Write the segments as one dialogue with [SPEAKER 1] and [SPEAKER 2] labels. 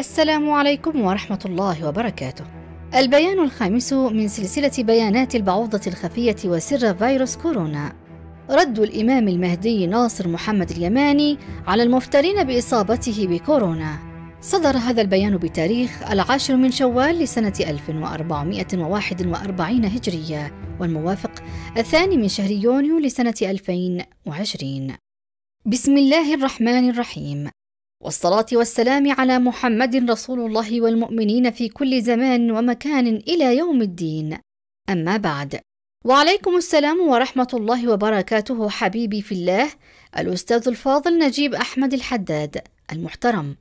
[SPEAKER 1] السلام عليكم ورحمة الله وبركاته. البيان الخامس من سلسلة بيانات البعوضة الخفية وسر فيروس كورونا. رد الإمام المهدي ناصر محمد اليماني على المفترين بإصابته بكورونا. صدر هذا البيان بتاريخ العاشر من شوال لسنة 1441 هجرية والموافق الثاني من شهر يونيو لسنة 2020. بسم الله الرحمن الرحيم والصلاة والسلام على محمد رسول الله والمؤمنين في كل زمان ومكان إلى يوم الدين. أما بعد، وعليكم السلام ورحمة الله وبركاته حبيبي في الله الأستاذ الفاضل نجيب أحمد الحداد المحترم.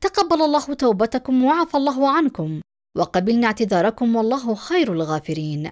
[SPEAKER 1] تقبل الله توبتكم وعفى الله عنكم، وقبلنا اعتذاركم والله خير الغافرين.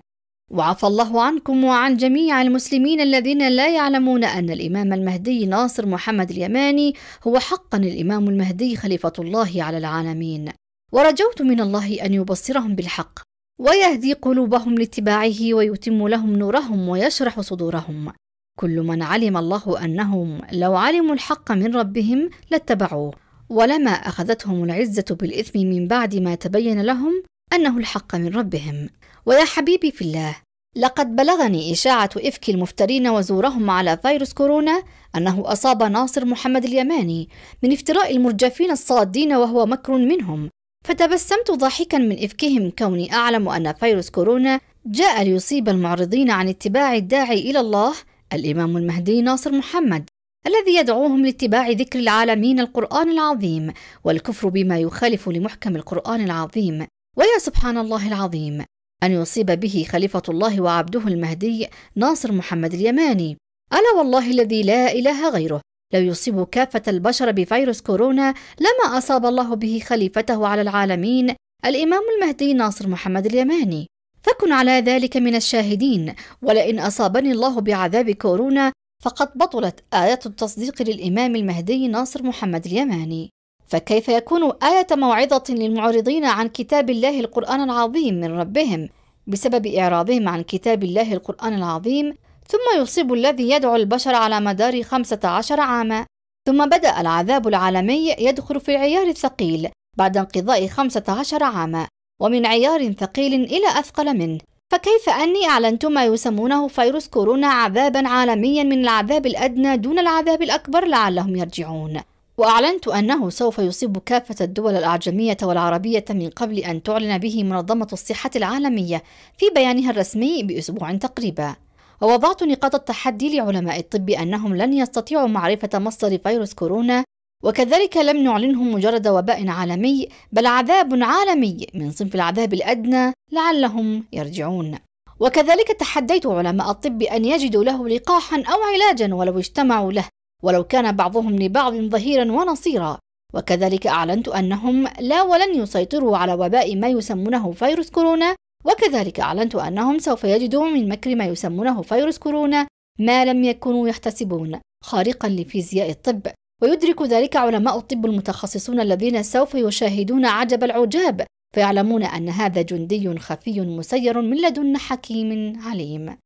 [SPEAKER 1] وعفى الله عنكم وعن جميع المسلمين الذين لا يعلمون أن الإمام المهدي ناصر محمد اليماني هو حقا الإمام المهدي خليفة الله على العالمين ورجوت من الله أن يبصرهم بالحق ويهدي قلوبهم لاتباعه ويتم لهم نورهم ويشرح صدورهم كل من علم الله أنهم لو علموا الحق من ربهم لاتبعوه ولما أخذتهم العزة بالإثم من بعد ما تبين لهم أنه الحق من ربهم ويا حبيبي في الله لقد بلغني إشاعة إفك المفترين وزورهم على فيروس كورونا أنه أصاب ناصر محمد اليماني من افتراء المرجفين الصادين وهو مكر منهم فتبسمت ضاحكا من إفكهم كوني أعلم أن فيروس كورونا جاء ليصيب المعرضين عن اتباع الداعي إلى الله الإمام المهدي ناصر محمد الذي يدعوهم لاتباع ذكر العالمين القرآن العظيم والكفر بما يخالف لمحكم القرآن العظيم ويا سبحان الله العظيم أن يصيب به خليفة الله وعبده المهدي ناصر محمد اليماني ألا والله الذي لا إله غيره لو يصيب كافة البشر بفيروس كورونا لما أصاب الله به خليفته على العالمين الإمام المهدي ناصر محمد اليماني فكن على ذلك من الشاهدين ولئن أصابني الله بعذاب كورونا فقد بطلت آية التصديق للإمام المهدي ناصر محمد اليماني فكيف يكون آية موعظة للمعرضين عن كتاب الله القرآن العظيم من ربهم بسبب إعراضهم عن كتاب الله القرآن العظيم ثم يصيب الذي يدعو البشر على مدار خمسة عشر عاما ثم بدأ العذاب العالمي يدخل في العيار الثقيل بعد انقضاء خمسة عشر عاما ومن عيار ثقيل إلى أثقل منه فكيف أني أعلنت ما يسمونه فيروس كورونا عذابا عالميا من العذاب الأدنى دون العذاب الأكبر لعلهم يرجعون وأعلنت أنه سوف يصيب كافة الدول الأعجمية والعربية من قبل أن تعلن به منظمة الصحة العالمية في بيانها الرسمي بأسبوع تقريبا ووضعت نقاط التحدي لعلماء الطب أنهم لن يستطيعوا معرفة مصدر فيروس كورونا وكذلك لم نعلنه مجرد وباء عالمي بل عذاب عالمي من صنف العذاب الأدنى لعلهم يرجعون وكذلك تحديت علماء الطب أن يجدوا له لقاحا أو علاجا ولو اجتمعوا له ولو كان بعضهم لبعض ظهيرا ونصيرا وكذلك أعلنت أنهم لا ولن يسيطروا على وباء ما يسمونه فيروس كورونا وكذلك أعلنت أنهم سوف يجدوا من مكر ما يسمونه فيروس كورونا ما لم يكونوا يحتسبون خارقا لفيزياء الطب ويدرك ذلك علماء الطب المتخصصون الذين سوف يشاهدون عجب العجاب فيعلمون أن هذا جندي خفي مسير من لدن حكيم عليم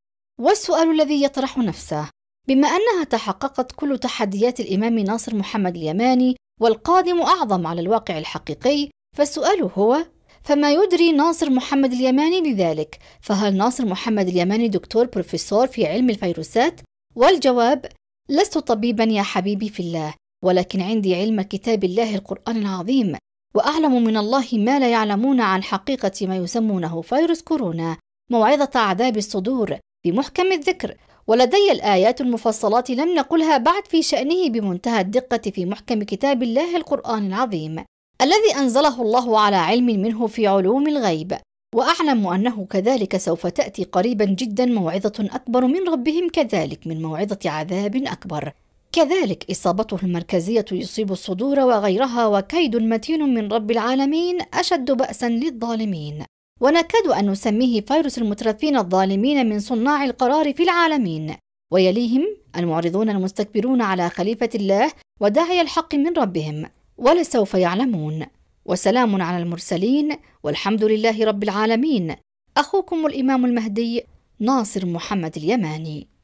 [SPEAKER 1] والسؤال الذي يطرح نفسه بما أنها تحققت كل تحديات الإمام ناصر محمد اليماني والقادم أعظم على الواقع الحقيقي فالسؤال هو فما يدري ناصر محمد اليماني بذلك فهل ناصر محمد اليماني دكتور بروفيسور في علم الفيروسات والجواب لست طبيبا يا حبيبي في الله ولكن عندي علم كتاب الله القرآن العظيم وأعلم من الله ما لا يعلمون عن حقيقة ما يسمونه فيروس كورونا موعظة عذاب الصدور بمحكم الذكر ولدي الآيات المفصلات لم نقلها بعد في شأنه بمنتهى الدقة في محكم كتاب الله القرآن العظيم الذي أنزله الله على علم منه في علوم الغيب وأعلم أنه كذلك سوف تأتي قريبا جدا موعظة أكبر من ربهم كذلك من موعظة عذاب أكبر كذلك إصابته المركزية يصيب الصدور وغيرها وكيد متين من رب العالمين أشد بأسا للظالمين ونكاد أن نسميه فيروس المترفين الظالمين من صناع القرار في العالمين ويليهم المعرضون المستكبرون على خليفة الله وداعي الحق من ربهم ولسوف يعلمون وسلام على المرسلين والحمد لله رب العالمين أخوكم الإمام المهدي ناصر محمد اليماني